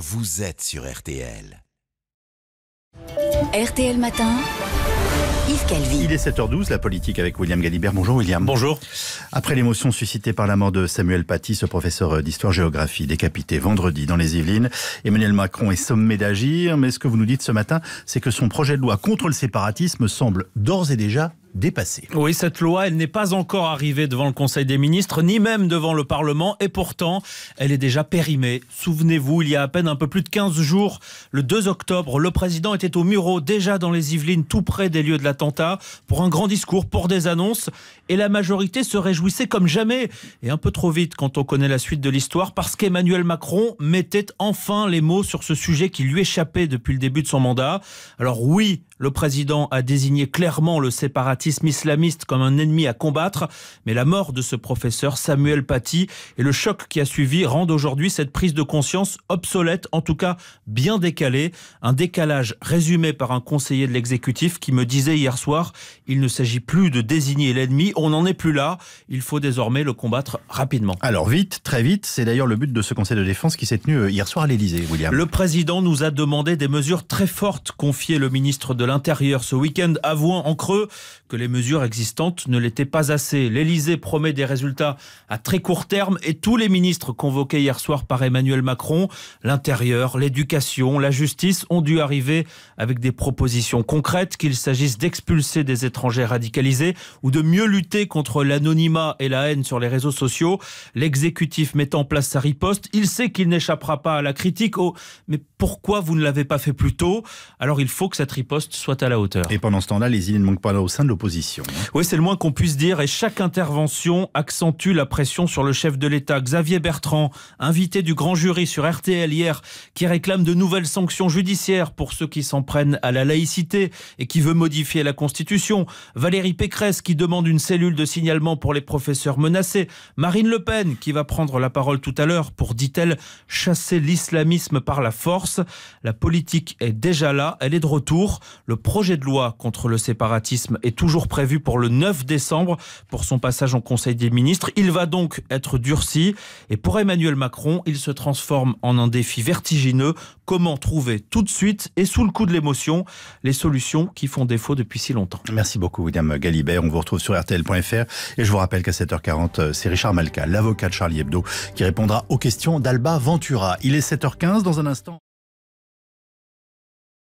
vous êtes sur RTL. RTL Matin. Yves Calvi. Il est 7h12, la politique avec William Galibert. Bonjour William. Bonjour. Après l'émotion suscitée par la mort de Samuel Paty, ce professeur d'histoire-géographie décapité vendredi dans les Yvelines, Emmanuel Macron est sommé d'agir, mais ce que vous nous dites ce matin, c'est que son projet de loi contre le séparatisme semble d'ores et déjà dépassé. Oui, cette loi, elle n'est pas encore arrivée devant le Conseil des ministres, ni même devant le Parlement, et pourtant, elle est déjà périmée. Souvenez-vous, il y a à peine un peu plus de 15 jours, le 2 octobre, le président était au Murau, déjà dans les Yvelines, tout près des lieux de l'attentat, pour un grand discours, pour des annonces, et la majorité se réjouissait comme jamais, et un peu trop vite quand on connaît la suite de l'histoire, parce qu'Emmanuel Macron mettait enfin les mots sur ce sujet qui lui échappait depuis le début de son mandat. Alors oui, le président a désigné clairement le séparatisme islamiste comme un ennemi à combattre, mais la mort de ce professeur Samuel Paty et le choc qui a suivi rendent aujourd'hui cette prise de conscience obsolète, en tout cas bien décalée. Un décalage résumé par un conseiller de l'exécutif qui me disait hier soir, il ne s'agit plus de désigner l'ennemi, on n'en est plus là, il faut désormais le combattre rapidement. Alors vite, très vite, c'est d'ailleurs le but de ce conseil de défense qui s'est tenu euh, hier soir à l'Elysée, William. Le président nous a demandé des mesures très fortes, confiées le ministre de l'Intérieur ce week-end, avouant en creux que les mesures existantes ne l'étaient pas assez. L'Elysée promet des résultats à très court terme et tous les ministres convoqués hier soir par Emmanuel Macron, l'Intérieur, l'Éducation, la Justice, ont dû arriver avec des propositions concrètes, qu'il s'agisse d'expulser des étrangers radicalisés ou de mieux lutter contre l'anonymat et la haine sur les réseaux sociaux. L'exécutif met en place sa riposte. Il sait qu'il n'échappera pas à la critique. Oh, mais pourquoi vous ne l'avez pas fait plus tôt Alors il faut que cette riposte soit à la hauteur. Et pendant ce temps-là, les idées ne manquent pas là au sein de l'opposition. Hein. Oui, c'est le moins qu'on puisse dire. Et chaque intervention accentue la pression sur le chef de l'État. Xavier Bertrand, invité du grand jury sur RTL hier, qui réclame de nouvelles sanctions judiciaires pour ceux qui s'en prennent à la laïcité et qui veut modifier la Constitution. Valérie Pécresse, qui demande une cellule de signalement pour les professeurs menacés. Marine Le Pen, qui va prendre la parole tout à l'heure pour, dit-elle, chasser l'islamisme par la force. La politique est déjà là, elle est de retour. Le projet de loi contre le séparatisme est toujours prévu pour le 9 décembre pour son passage en Conseil des ministres. Il va donc être durci et pour Emmanuel Macron, il se transforme en un défi vertigineux. Comment trouver tout de suite et sous le coup de l'émotion les solutions qui font défaut depuis si longtemps Merci beaucoup William Galibert. On vous retrouve sur rtl.fr et je vous rappelle qu'à 7h40, c'est Richard Malka, l'avocat de Charlie Hebdo, qui répondra aux questions d'Alba Ventura. Il est 7h15 dans un instant.